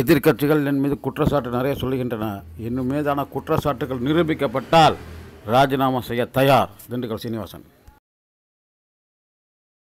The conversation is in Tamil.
எதிர்க்கட்சிகள் என் மீது குற்றச்சாட்டு நிறைய சொல்லுகின்றன என் மீதான குற்றச்சாட்டுகள் நிரூபிக்கப்பட்டால் ராஜினாமா செய்ய தயார் திண்டுக்கல் சீனிவாசன்